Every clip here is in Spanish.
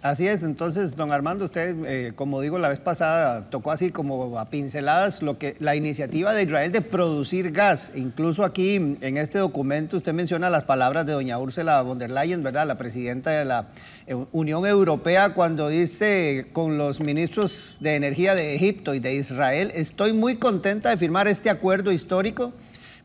Así es, entonces, don Armando, usted, eh, como digo la vez pasada, tocó así como a pinceladas lo que, la iniciativa de Israel de producir gas. Incluso aquí en este documento usted menciona las palabras de doña Ursula von der Leyen, ¿verdad? La presidenta de la eh, Unión Europea, cuando dice con los ministros de Energía de Egipto y de Israel, estoy muy contenta de firmar este acuerdo histórico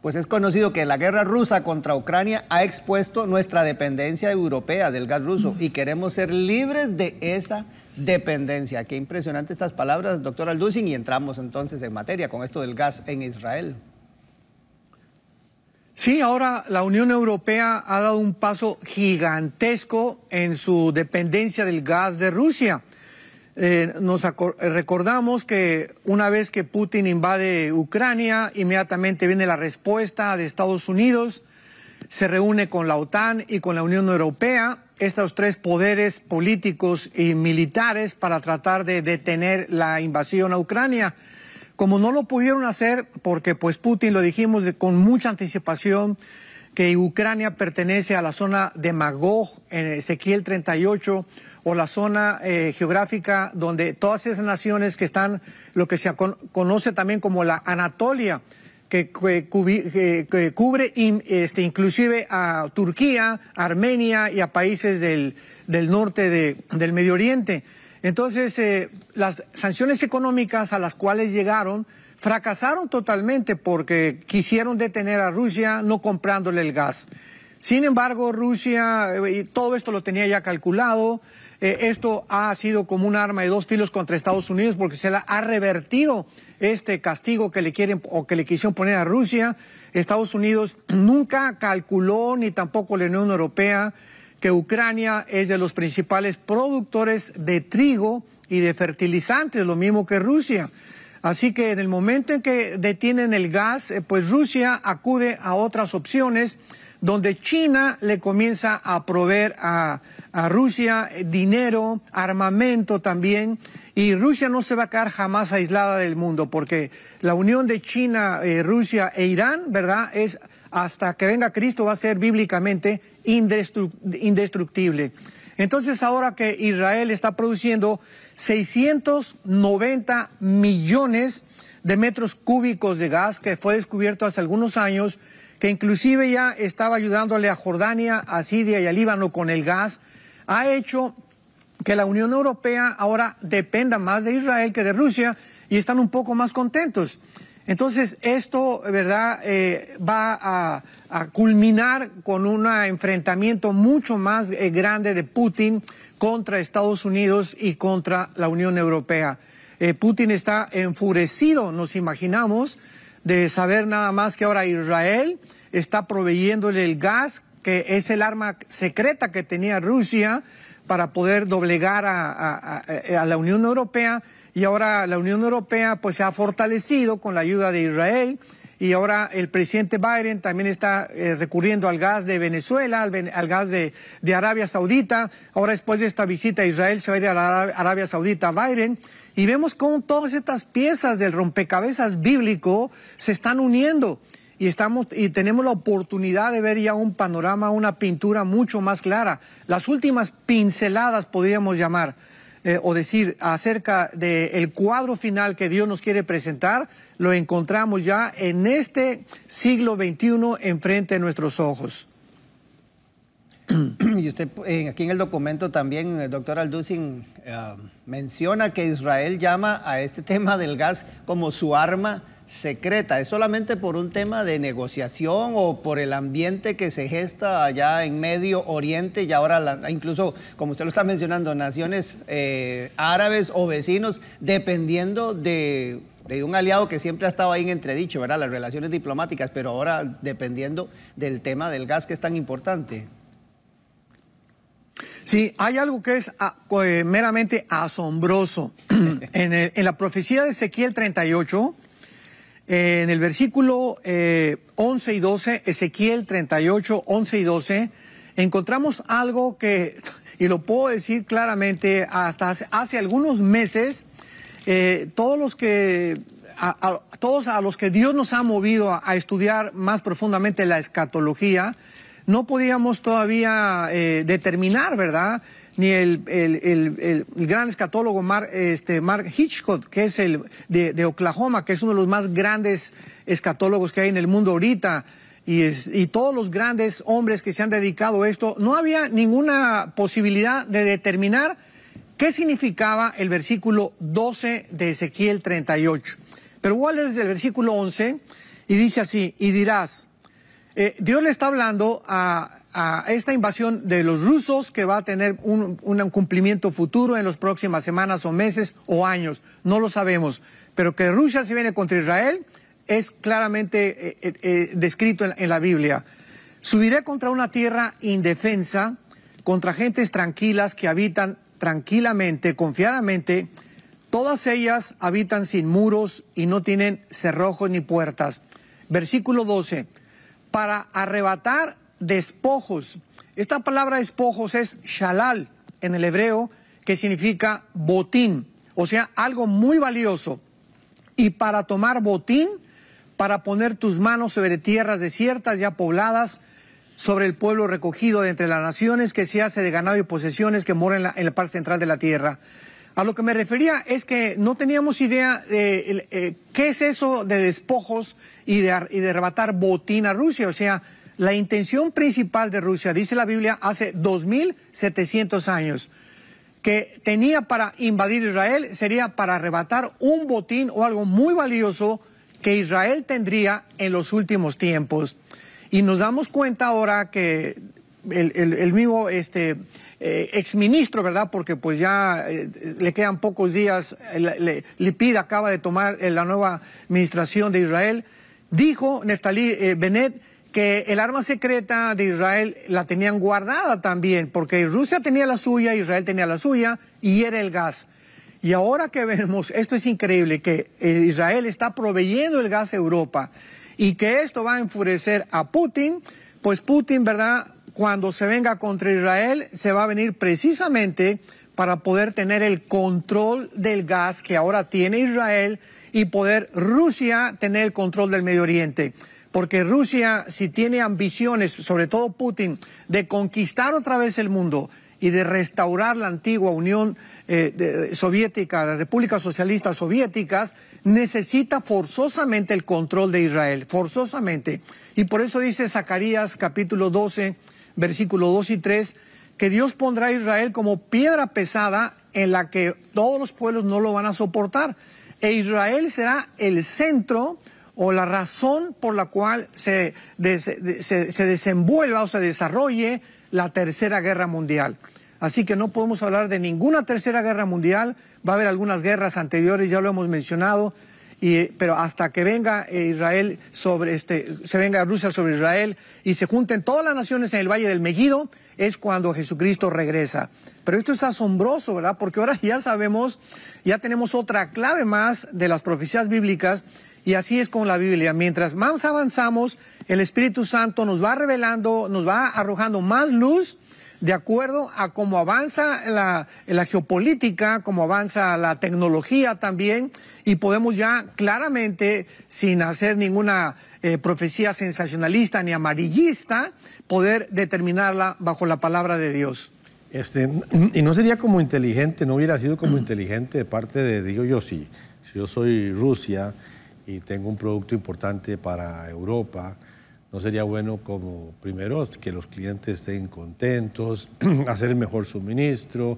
pues es conocido que la guerra rusa contra Ucrania ha expuesto nuestra dependencia europea del gas ruso y queremos ser libres de esa dependencia. Qué impresionante estas palabras, doctor Aldusin, y entramos entonces en materia con esto del gas en Israel. Sí, ahora la Unión Europea ha dado un paso gigantesco en su dependencia del gas de Rusia. Eh, nos recordamos que una vez que Putin invade Ucrania, inmediatamente viene la respuesta de Estados Unidos, se reúne con la OTAN y con la Unión Europea, estos tres poderes políticos y militares para tratar de detener la invasión a Ucrania. Como no lo pudieron hacer, porque pues Putin lo dijimos con mucha anticipación, que Ucrania pertenece a la zona de Magog, en Ezequiel 38, o la zona eh, geográfica donde todas esas naciones que están, lo que se conoce también como la Anatolia, que, cubre este, inclusive a Turquía, Armenia y a países del, norte del Medio Oriente. Entonces, eh, las sanciones económicas a las cuales llegaron fracasaron totalmente porque quisieron detener a Rusia no comprándole el gas. Sin embargo, Rusia, eh, todo esto lo tenía ya calculado, eh, esto ha sido como un arma de dos filos contra Estados Unidos porque se la ha revertido este castigo que le quieren o que le quisieron poner a Rusia. Estados Unidos nunca calculó ni tampoco la Unión Europea que Ucrania es de los principales productores de trigo y de fertilizantes, lo mismo que Rusia. Así que en el momento en que detienen el gas, eh, pues Rusia acude a otras opciones donde China le comienza a proveer a, Rusia dinero, armamento también, y Rusia no se va a quedar jamás aislada del mundo, porque la unión de China, eh, Rusia e Irán, ¿verdad? Es hasta que venga Cristo va a ser bíblicamente indestructible. Entonces ahora que Israel está produciendo 690 millones de metros cúbicos de gas que fue descubierto hace algunos años, que inclusive ya estaba ayudándole a Jordania, a Siria y a Líbano con el gas, ha hecho que la Unión Europea ahora dependa más de Israel que de Rusia y están un poco más contentos. Entonces, esto, ¿verdad?, eh, va a, culminar con un enfrentamiento mucho más eh, grande de Putin contra Estados Unidos y contra la Unión Europea. Eh, Putin está enfurecido, nos imaginamos, de saber nada más que ahora Israel está proveyéndole el gas, que es el arma secreta que tenía Rusia para poder doblegar a, la Unión Europea y ahora la Unión Europea pues se ha fortalecido con la ayuda de Israel y ahora el presidente Biden también está eh, recurriendo al gas de Venezuela, al, gas de, Arabia Saudita. Ahora después de esta visita a Israel se va a ir a Arabia Saudita Biden. Y vemos cómo todas estas piezas del rompecabezas bíblico se están uniendo y estamos y tenemos la oportunidad de ver ya un panorama, una pintura mucho más clara. Las últimas pinceladas podríamos llamar eh, o decir acerca del el cuadro final que Dios nos quiere presentar, lo encontramos ya en este siglo XXI enfrente de nuestros ojos. Y usted eh, aquí en el documento también, el doctor Aldusin, eh, menciona que Israel llama a este tema del gas como su arma secreta? ¿Es solamente por un tema de negociación o por el ambiente que se gesta allá en Medio Oriente y ahora incluso, como usted lo está mencionando, naciones eh, árabes o vecinos, dependiendo de, un aliado que siempre ha estado ahí en entredicho, ¿verdad? Las relaciones diplomáticas, pero ahora dependiendo del tema del gas que es tan importante. Sí, hay algo que es ah, pues, meramente asombroso. en, en la profecía de Ezequiel 38, en el versículo 11 eh, y 12, Ezequiel 38, 11 y 12, encontramos algo que, y lo puedo decir claramente, hasta hace, algunos meses, eh, todos los que... todos a los que Dios nos ha movido a, estudiar más profundamente la escatología, no podíamos todavía eh, determinar, ¿verdad?, ni el, gran escatólogo este, Mark, Hitchcock, que es el de, Oklahoma, que es uno de los más grandes escatólogos que hay en el mundo ahorita, y, y todos los grandes hombres que se han dedicado a esto, no había ninguna posibilidad de determinar qué significaba el versículo 12 de Ezequiel 38. Pero ocho pero desde el versículo 11 y dice así, y dirás, eh, Dios le está hablando a, esta invasión de los rusos que va a tener un, cumplimiento futuro en las próximas semanas o meses o años, no lo sabemos, pero que Rusia se viene contra Israel es claramente eh, eh, descrito en, en la Biblia. Subiré contra una tierra indefensa, contra gentes tranquilas que habitan tranquilamente, confiadamente. Todas ellas habitan sin muros y no tienen cerrojos ni puertas. Versículo 12 para arrebatar despojos. Esta palabra despojos es shalal en el hebreo, que significa botín, o sea, algo muy valioso. Y para tomar botín, para poner tus manos sobre tierras desiertas ya pobladas, sobre el pueblo recogido de entre las naciones que se hace de ganado y posesiones que mueren en en la parte central de la tierra. A lo que me refería es que no teníamos idea de eh, qué es eso de despojos y de, arrebatar botín a Rusia. O sea, la intención principal de Rusia, dice la Biblia, hace 2.700 años, que tenía para invadir Israel, sería para arrebatar un botín o algo muy valioso que Israel tendría en los últimos tiempos. Y nos damos cuenta ahora que el, el mismo este, ex eh, exministro, ¿verdad? Porque pues ya eh, le quedan pocos días, le, Lipid acaba de tomar eh, la nueva administración de Israel, dijo Neftalí Benet que el arma secreta de Israel la tenían guardada también, porque Rusia tenía la suya, Israel tenía la suya, y era el gas. Y ahora que vemos, esto es increíble, que Israel está proveyendo el gas a Europa y que esto va a enfurecer a Putin, pues Putin, ¿verdad? cuando se venga contra Israel, se va a venir precisamente para poder tener el control del gas que ahora tiene Israel y poder Rusia tener el control del Medio Oriente. Porque Rusia, si tiene ambiciones, sobre todo Putin, de conquistar otra vez el mundo y de restaurar la antigua Unión eh, Soviética, las República Socialista soviéticas, necesita forzosamente el control de Israel, forzosamente. Y por eso dice Zacarías capítulo 12, versículo 2 y 3, que Dios pondrá a Israel como piedra pesada en la que todos los pueblos no lo van a soportar. E Israel será el centro o la razón por la cual se, se desenvuelva o se desarrolle la tercera guerra mundial. Así que no podemos hablar de ninguna tercera guerra mundial. Va a haber algunas guerras anteriores, ya lo hemos mencionado, pero hasta que venga eh, Israel sobre este, se venga Rusia sobre Israel y se junten todas las naciones en el Valle del Megido, es cuando Jesucristo regresa. Pero esto es asombroso, ¿verdad? Porque ahora ya sabemos, ya tenemos otra clave más de las profecías bíblicas y así es con la Biblia. Mientras más avanzamos, el Espíritu Santo nos va revelando, nos va arrojando más luz de acuerdo a cómo avanza la, geopolítica, cómo avanza la tecnología también, y podemos ya claramente, sin hacer ninguna eh, profecía sensacionalista ni amarillista, poder determinarla bajo la palabra de Dios. Este, y no sería como inteligente, no hubiera sido como inteligente de parte de, digo yo, si yo soy Rusia y tengo un producto importante para Europa, no sería bueno como primero que los clientes estén contentos, hacer el mejor suministro,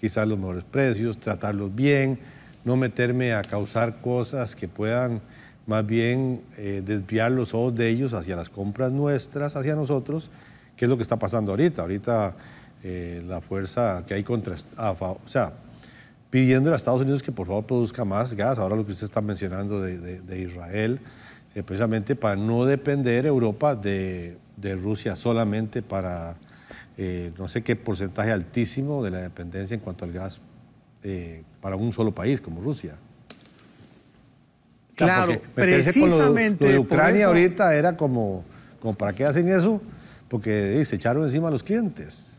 quizás los mejores precios, tratarlos bien, no meterme a causar cosas que puedan más bien eh, desviar los ojos de ellos hacia las compras nuestras, hacia nosotros, que es lo que está pasando ahorita. Ahorita eh, la fuerza que hay contra, o sea, pidiendo a Estados Unidos que por favor produzca más gas, ahora lo que usted está mencionando de Israel eh, precisamente para no depender Europa de, Rusia solamente para eh, no sé qué porcentaje altísimo de la dependencia en cuanto al gas eh, para un solo país como Rusia. Claro, precisamente. Lo Ucrania ahorita era como, como, ¿para qué hacen eso? Porque se echaron encima a los clientes.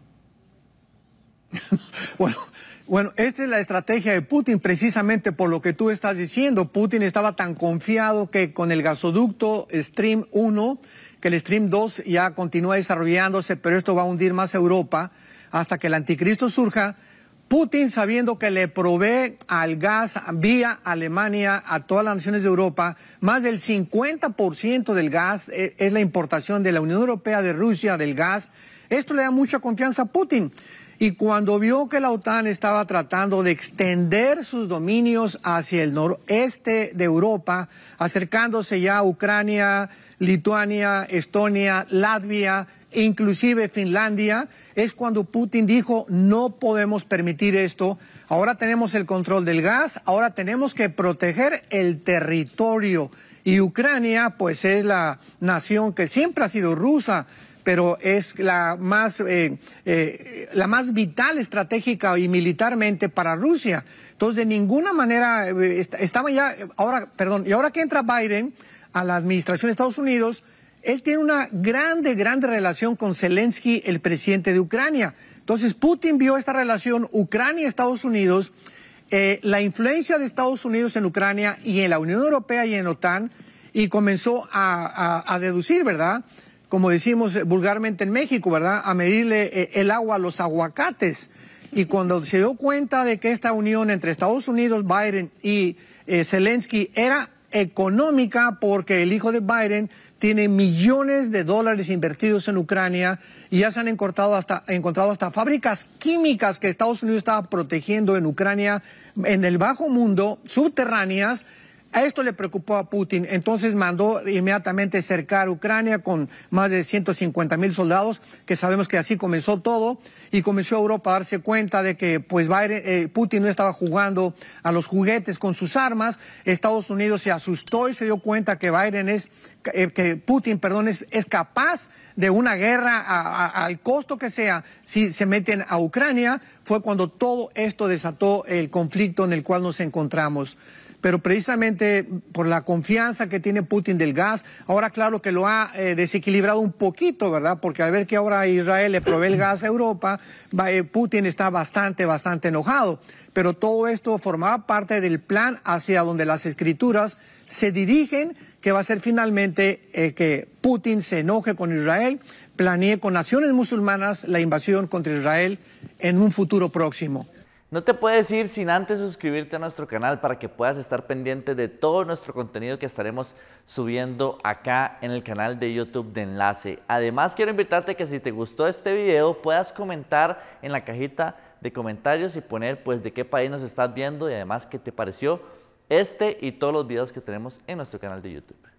bueno, bueno, esta es la estrategia de Putin, precisamente por lo que tú estás diciendo. Putin estaba tan confiado que con el gasoducto Stream 1, que el Stream 2 ya continúa desarrollándose, pero esto va a hundir más Europa hasta que el anticristo surja. Putin, sabiendo que le provee al gas vía Alemania a todas las naciones de Europa, más del 50% del gas eh, es la importación de la Unión Europea, de Rusia, del gas. Esto le da mucha confianza a Putin. Y cuando vio que la OTAN estaba tratando de extender sus dominios hacia el noreste de Europa, acercándose ya a Ucrania, Lituania, Estonia, Latvia, inclusive Finlandia, es cuando Putin dijo no podemos permitir esto, ahora tenemos el control del gas, ahora tenemos que proteger el territorio. Y Ucrania, pues es la nación que siempre ha sido rusa pero es la más, eh, eh, la más vital estratégica y militarmente para Rusia. Entonces, de ninguna manera, eh, estaba ya, ahora, perdón, y ahora que entra Biden a la administración de Estados Unidos, él tiene una grande, grande relación con Zelensky, el presidente de Ucrania. Entonces, Putin vio esta relación Ucrania-Estados Unidos, la influencia de Estados Unidos en Ucrania y en la Unión Europea y en OTAN, y comenzó a deducir, ¿verdad? como decimos vulgarmente en México, ¿verdad?, a medirle eh, el agua a los aguacates. Y cuando se dio cuenta de que esta unión entre Estados Unidos, Biden y eh, Zelensky era económica porque el hijo de Biden tiene millones de dólares invertidos en Ucrania y ya se han encontrado hasta, encontrado hasta fábricas químicas que Estados Unidos estaba protegiendo en Ucrania, en el bajo mundo, subterráneas, a esto le preocupó a Putin, entonces mandó inmediatamente cercar Ucrania con más de 150 mil soldados, que sabemos que así comenzó todo, y comenzó Europa a darse cuenta de que pues, eh, Putin no estaba jugando a los juguetes con sus armas. Estados Unidos se asustó y se dio cuenta que Biden es, eh, que Putin, perdón, es, capaz de una guerra al costo que sea si se meten a Ucrania. Fue cuando todo esto desató el conflicto en el cual nos encontramos pero precisamente por la confianza que tiene Putin del gas, ahora claro que lo ha eh, desequilibrado un poquito, ¿verdad? Porque al ver que ahora Israel le provee el gas a Europa, eh, Putin está bastante, bastante enojado. Pero todo esto formaba parte del plan hacia donde las escrituras se dirigen, que va a ser finalmente eh, que Putin se enoje con Israel, planee con naciones musulmanas la invasión contra Israel en un futuro próximo. No te puedes ir sin antes suscribirte a nuestro canal para que puedas estar pendiente de todo nuestro contenido que estaremos subiendo acá en el canal de YouTube de Enlace. Además, quiero invitarte que si te gustó este video puedas comentar en la cajita de comentarios y poner pues de qué país nos estás viendo y además qué te pareció este y todos los videos que tenemos en nuestro canal de YouTube.